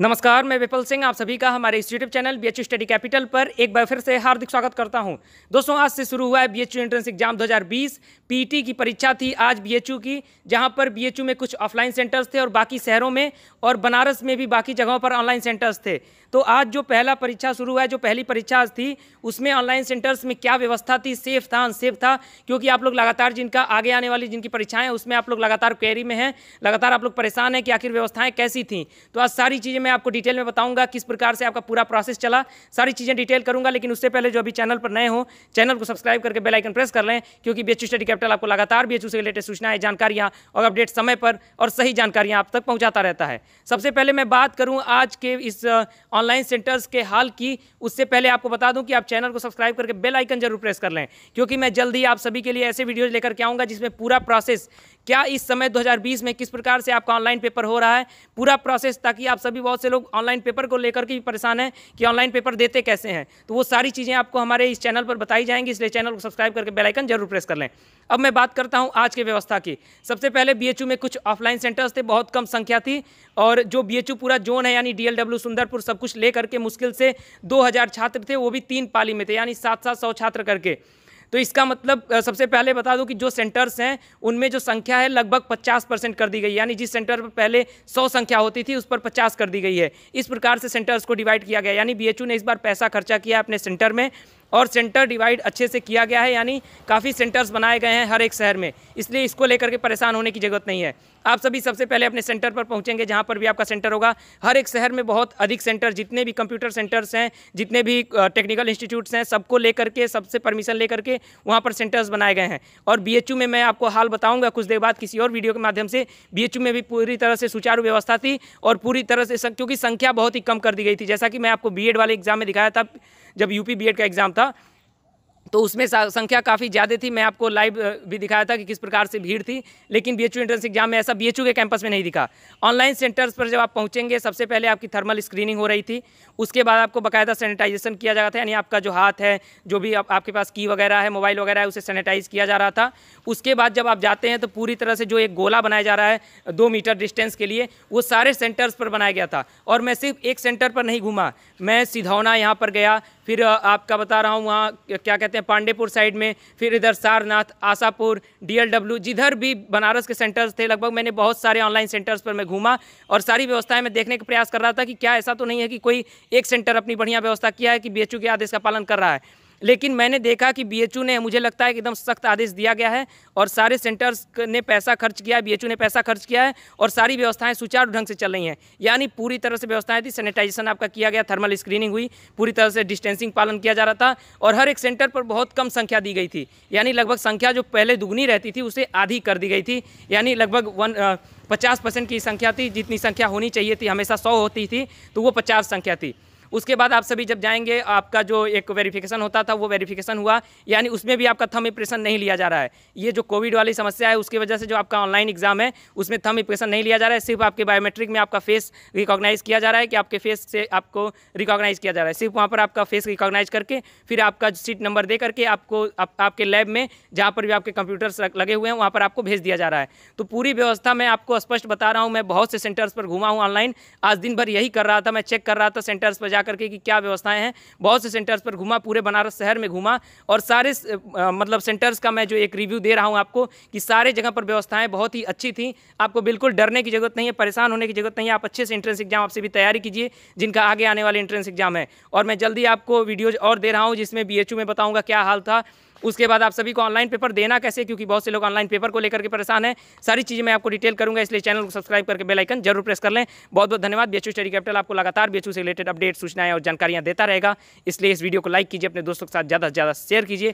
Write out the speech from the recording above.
नमस्कार मैं विपल सिंह आप सभी का हमारे इस YouTube channel B study capital पर एक बार फिर से हार्दिक स्वागत करता हूं दोस्तों आज से शुरू हुआ है बी एंट्रेंस एग्जाम 2020 पीटी की परीक्षा थी आज बी की जहां पर बी में कुछ ऑफलाइन सेंटर्स थे और बाकी शहरों में और बनारस में भी बाकी जगहों पर ऑनलाइन सेंटर्स थे तो आज जो पहला परीक्षा शुरू हुआ है जो पहली परीक्षा थी उसमें ऑनलाइन सेंटर्स में क्या व्यवस्था थी सेफ था अनसेफ था क्योंकि आप लोग लगातार जिनका आगे आने वाली जिनकी परीक्षाएं उसमें आप लोग लगातार क्वेरी में हैं लगातार आप लोग परेशान हैं कि आखिर व्यवस्थाएं कैसी थी तो आज सारी चीज़ें मैं आपको डिटेल में बताऊंगा किस प्रकार से आपका पूरा प्रोसेस चला सारी चीज़ें डिटेल करूंगा लेकिन उससे पहले जो अभी चैनल पर नए हो चैनल को सब्सक्राइब करके आइकन प्रेस कर लें क्योंकि बी स्टडी कैपिटल आपको लगातार बी से रिलेटेड सूचनाएं जानकारियां और अपडेट समय पर और सही जानकारियां आप तक पहुंचाता रहता है सबसे पहले मैं बात करूँ आज के इस ऑनलाइन सेंटर्स के हाल की उससे पहले आपको बता दूँ कि आप चैनल को सब्सक्राइब करके बेलाइकन जरूर प्रेस कर लें क्योंकि मैं ही आप सभी के लिए ऐसे वीडियोज लेकर के आऊँगा जिसमें पूरा प्रोसेस क्या इस समय 2020 में किस प्रकार से आपका ऑनलाइन पेपर हो रहा है पूरा प्रोसेस ताकि आप सभी बहुत बहुत से लोग ऑनलाइन पेपर को लेकर के परेशान हैं कि ऑनलाइन पेपर देते कैसे हैं तो वो सारी चीज़ें आपको हमारे इस चैनल पर बताई जाएंगी इसलिए चैनल को सब्सक्राइब करके बेलाइकन जरूर प्रेस कर लें अब मैं बात करता हूँ आज की व्यवस्था की सबसे पहले बी में कुछ ऑफलाइन सेंटर्स थे बहुत कम संख्या थी और जो बी पूरा जोन है यानी डी सुंदरपुर सब कुछ ले करके मुश्किल से दो छात्र थे वो भी तीन पाली में थे यानी सात सात सौ छात्र करके तो इसका मतलब सबसे पहले बता दूं कि जो सेंटर्स हैं उनमें जो संख्या है लगभग 50 परसेंट कर दी गई यानी जिस सेंटर पर पहले 100 संख्या होती थी उस पर 50 कर दी गई है इस प्रकार से सेंटर्स को डिवाइड किया गया यानी बी ने इस बार पैसा खर्चा किया अपने सेंटर में और सेंटर डिवाइड अच्छे से किया गया है यानी काफ़ी सेंटर्स बनाए गए हैं हर एक शहर में इसलिए इसको लेकर के परेशान होने की ज़रूरत नहीं है आप सभी सबसे पहले अपने सेंटर पर पहुंचेंगे जहां पर भी आपका सेंटर होगा हर एक शहर में बहुत अधिक सेंटर जितने भी कंप्यूटर सेंटर्स हैं जितने भी टेक्निकल इंस्टीट्यूट्स हैं सबको लेकर के सबसे परमिशन लेकर के वहाँ पर सेंटर्स बनाए गए हैं और बी में मैं आपको हाल बताऊँगा कुछ देर बाद किसी और वीडियो के माध्यम से बी में भी पूरी तरह से सुचारू व्यवस्था थी और पूरी तरह से क्योंकि संख्या बहुत ही कम कर दी गई थी जैसा कि मैं आपको बी वाले एग्जाम में दिखाया था जब यूपी बी का एग्जाम да, तो उसमें संख्या काफ़ी ज़्यादा थी मैं आपको लाइव भी दिखाया था कि किस प्रकार से भीड़ थी लेकिन बी एंट्रेंस एग्जाम में ऐसा बी के कैंपस में नहीं दिखा ऑनलाइन सेंटर्स पर जब आप पहुंचेंगे सबसे पहले आपकी थर्मल स्क्रीनिंग हो रही थी उसके बाद आपको बकायदा सैनिटाइजेशन किया जा रहा था यानी आपका जो हाथ है जो भी आप, आपके पास की वगैरह है मोबाइल वगैरह है उसे सैनिटाइज किया जा रहा था उसके बाद जब आप जाते हैं तो पूरी तरह से जो एक गोला बनाया जा रहा है दो मीटर डिस्टेंस के लिए वो सारे सेंटर्स पर बनाया गया था और मैं सिर्फ एक सेंटर पर नहीं घूमा मैं सिधौना यहाँ पर गया फिर आपका बता रहा हूँ वहाँ क्या कहते जाते हैं पांडेपुर साइड में फिर इधर सारनाथ आशापुर डीएलडब्ल्यू जिधर भी बनारस के सेंटर्स थे लगभग मैंने बहुत सारे ऑनलाइन सेंटर्स पर मैं घूमा और सारी व्यवस्थाएं मैं देखने का प्रयास कर रहा था कि क्या ऐसा तो नहीं है कि कोई एक सेंटर अपनी बढ़िया व्यवस्था किया है कि बी के आदेश का पालन कर रहा है लेकिन मैंने देखा कि बी ने मुझे लगता है कि एकदम सख्त आदेश दिया गया है और सारे सेंटर्स ने पैसा खर्च किया है बी ने पैसा खर्च किया है और सारी व्यवस्थाएं सुचारू ढंग से चल रही हैं यानी पूरी तरह से व्यवस्थाएं थी सैनिटाइजेशन आपका किया गया थर्मल स्क्रीनिंग हुई पूरी तरह से डिस्टेंसिंग पालन किया जा रहा था और हर एक सेंटर पर बहुत कम संख्या दी गई थी यानी लगभग संख्या जो पहले दुगनी रहती थी उसे आधी कर दी गई थी यानी लगभग वन पचास परसेंट की संख्या थी जितनी संख्या होनी चाहिए थी हमेशा सौ होती थी तो वो पचास संख्या थी उसके बाद आप सभी जब जाएंगे आपका जो एक वेरिफिकेशन होता था वो वेरिफिकेशन हुआ यानी उसमें भी आपका थम इम्प्रेशन नहीं लिया जा रहा है ये जो कोविड वाली समस्या है उसकी वजह से जो आपका ऑनलाइन एग्जाम है उसमें थम इम्प्रेशन नहीं लिया जा रहा है सिर्फ आपके बायोमेट्रिक में आपका फेस रिकॉग्नाइज किया जा रहा है कि आपके फेस से आपको रिकॉग्नाइज किया जा रहा है सिर्फ वहाँ पर आपका फेस रिकॉग्नाइज करके फिर आपका सीट नंबर दे करके आपको आप, आपके लैब में जहाँ पर भी आपके कंप्यूटर्स लगे हुए हैं वहाँ पर आपको भेज दिया जा रहा है तो पूरी व्यवस्था मैं आपको स्पष्ट बता रहा हूँ मैं बहुत से सेंटर्स पर घूमा हूँ ऑनलाइन आज दिन भर यही कर रहा था मैं चेक कर रहा था सेंटर्स पर जा करके कि क्या व्यवस्थाएं हैं बहुत से सेंटर्स पर घूमा पूरे बनारस शहर में घूमा और सारे आ, मतलब सेंटर्स का मैं जो एक रिव्यू दे रहा हूं आपको कि सारे जगह पर व्यवस्थाएं बहुत ही अच्छी थी आपको बिल्कुल डरने की जरूरत नहीं है परेशान होने की जरूरत नहीं है आप अच्छे से इंट्रेंस एग्जाम आपसे भी तैयारी कीजिए जिनका आगे आने वाले इंट्रेंस एग्जाम है और मैं जल्दी आपको वीडियोज़ और दे रहा हूँ जिसमें बी में बताऊँगा क्या हाल था उसके बाद आप सभी को ऑनलाइन पेपर देना कैसे क्योंकि बहुत से लोग ऑनलाइन पेपर को लेकर के परेशान है सारी चीज़ें मैं आपको डिटेल करूँगा इसलिए चैनल को सब्सक्राइब करके बेलाइकन जरूर प्रेस कर लें बहुत बहुत धन्यवाद बी स्टडी कैपिटल आपको लगातार बी से रिलेटेड अपडेट सूचनाएं और जानकारियां देता रहेगा इसलिए इस वीडियो को लाइक कीजिए अपने दोस्तों के साथ ज़्यादा से ज़्यादा शेयर कीजिए